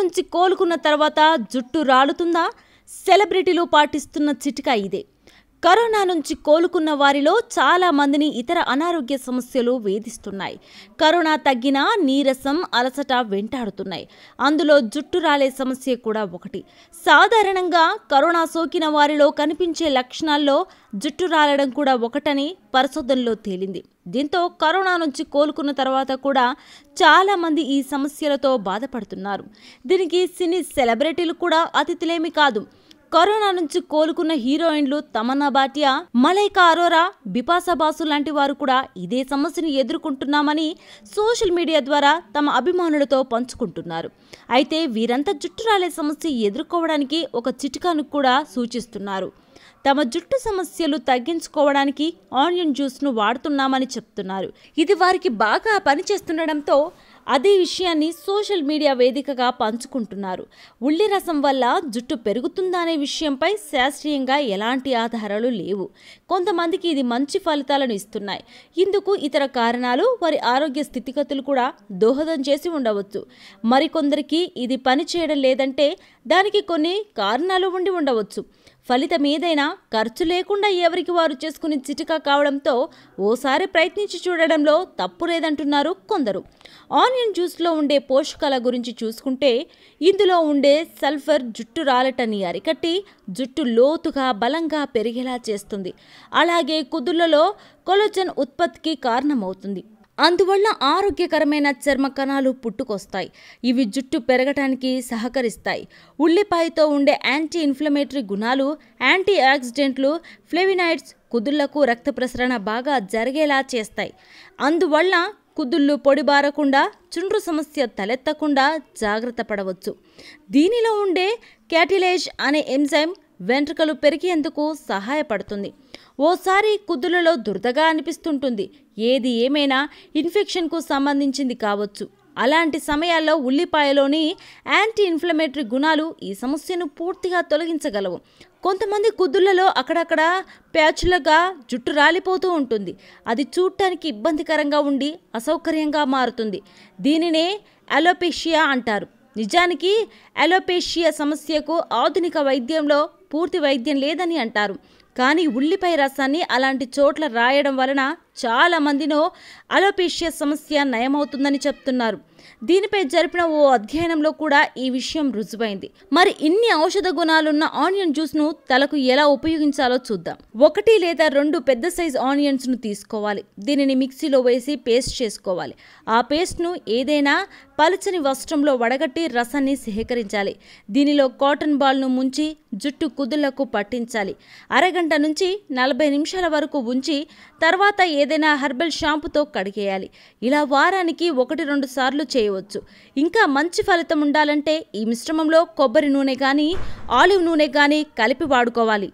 నుంచి కోలుకున్న తర్వాత జుట్టు రాలుతుందా సెలబ్రిటీలు పాటిస్తున్న చిటికా ఇదే కరోనా నుంచి కోలుకున్న వారిలో చాలా మందిని ఇతర అనారోగ్య సమస్యలు వేధిస్తున్నాయి కరోనా తగ్గినా నీరసం అలసట వెంటాడుతున్నాయి అందులో జుట్టు రాలే సమస్య కూడా ఒకటి సాధారణంగా కరోనా సోకిన వారిలో కనిపించే లక్షణాల్లో జుట్టు రాలడం కూడా ఒకటని పరిశోధనలో తేలింది దీంతో కరోనా నుంచి కోలుకున్న తర్వాత కూడా చాలామంది ఈ సమస్యలతో బాధపడుతున్నారు దీనికి సినీ సెలబ్రిటీలు కూడా అతిథులేమి కాదు కరోనా నుంచి కోలుకున్న హీరోయిన్లు తమన్నా భాటియా మలైకా అరోరా బిపాసా బాసు లాంటి వారు కూడా ఇదే సమస్యను ఎదుర్కొంటున్నామని సోషల్ మీడియా ద్వారా తమ అభిమానులతో పంచుకుంటున్నారు అయితే వీరంతా జుట్టు రాలే సమస్య ఎదుర్కోవడానికి ఒక చిట్కాను కూడా సూచిస్తున్నారు తమ జుట్టు సమస్యలు తగ్గించుకోవడానికి ఆనియన్ జ్యూస్ను వాడుతున్నామని చెప్తున్నారు ఇది వారికి బాగా పనిచేస్తుండడంతో అదే విషయాన్ని సోషల్ మీడియా వేదికగా పంచుకుంటున్నారు ఉల్లి రసం వల్ల జుట్టు పెరుగుతుందనే విషయంపై శాస్త్రీయంగా ఎలాంటి ఆధారాలు లేవు కొంతమందికి ఇది మంచి ఫలితాలను ఇస్తున్నాయి ఇందుకు ఇతర కారణాలు వారి ఆరోగ్య స్థితిగతులు కూడా దోహదం చేసి ఉండవచ్చు మరికొందరికి ఇది పనిచేయడం లేదంటే దానికి కొన్ని కారణాలు ఉండి ఉండవచ్చు ఫలితం ఏదైనా ఖర్చు లేకుండా ఎవరికి వారు చేసుకుని చిటికా కావడంతో ఓసారి ప్రయత్నించి చూడడంలో తప్పు లేదంటున్నారు కొందరు ఆనియన్ జ్యూస్లో ఉండే పోషకాల గురించి చూసుకుంటే ఇందులో ఉండే సల్ఫర్ జుట్టు రాలటని అరికట్టి జుట్టు లోతుగా బలంగా పెరిగేలా చేస్తుంది అలాగే కుదుళ్లలో కొలోజన్ ఉత్పత్తికి కారణమవుతుంది అందువల్ల ఆరోగ్యకరమైన చర్మ కణాలు పుట్టుకొస్తాయి ఇవి జుట్టు పెరగటానికి సహకరిస్తాయి ఉల్లిపాయతో ఉండే యాంటీ ఇన్ఫ్లమేటరీ గుణాలు యాంటీ ఆక్సిడెంట్లు ఫ్లెవినైడ్స్ కుదుళ్లకు రక్త ప్రసరణ బాగా జరిగేలా చేస్తాయి అందువల్ల కుదుళ్ళు పొడిబారకుండా చుండ్రు సమస్య తలెత్తకుండా జాగ్రత్త పడవచ్చు దీనిలో ఉండే క్యాటిలేజ్ అనే ఎంజైమ్ వెంట్రుకలు పెరిగేందుకు సహాయపడుతుంది ఓసారి కుద్దులలో దురదగా అనిపిస్తుంటుంది ఏది ఏమైనా ఇన్ఫెక్షన్కు సంబంధించింది కావచ్చు అలాంటి సమయాల్లో ఉల్లిపాయలోని యాంటీ ఇన్ఫ్లమేటరీ గుణాలు ఈ సమస్యను పూర్తిగా తొలగించగలవు కొంతమంది కుద్దులలో అక్కడక్కడ ప్యాచులగా జుట్టు రాలిపోతూ ఉంటుంది అది చూడటానికి ఇబ్బందికరంగా ఉండి అసౌకర్యంగా మారుతుంది దీనినే అలోపేషియా అంటారు నిజానికి అలోపేషియా సమస్యకు ఆధునిక వైద్యంలో పూర్తి వైద్యం లేదని అంటారు కానీ ఉల్లిపాయ రసాన్ని అలాంటి చోట్ల రాయడం వలన మందినో అలోపేషియా సమస్య నయమవుతుందని చెప్తున్నారు దీనిపై జరిపిన ఓ అధ్యయనంలో కూడా ఈ విషయం రుజువైంది మరి ఇన్ని ఔషధ గుణాలున్న ఆనియన్ జ్యూస్ను తలకు ఎలా ఉపయోగించాలో చూద్దాం ఒకటి లేదా రెండు పెద్ద సైజ్ ఆనియన్స్ను తీసుకోవాలి దీనిని మిక్సీలో వేసి పేస్ట్ చేసుకోవాలి ఆ పేస్ట్ను ఏదైనా పలచని వస్త్రంలో వడగట్టి రసాన్ని సేకరించాలి దీనిలో కాటన్ బాల్ను ముంచి జుట్టు కుదుళ్లకు పట్టించాలి అరగంట నుంచి నలభై నిమిషాల వరకు ఉంచి తర్వాత ఏదైనా హెర్బల్ షాంపుతో కడిగేయాలి ఇలా వారానికి ఒకటి రెండు సార్లు చేయవచ్చు ఇంకా మంచి ఫలితం ఉండాలంటే ఈ మిశ్రమంలో కొబ్బరి నూనె కానీ ఆలివ్ నూనె కానీ కలిపి వాడుకోవాలి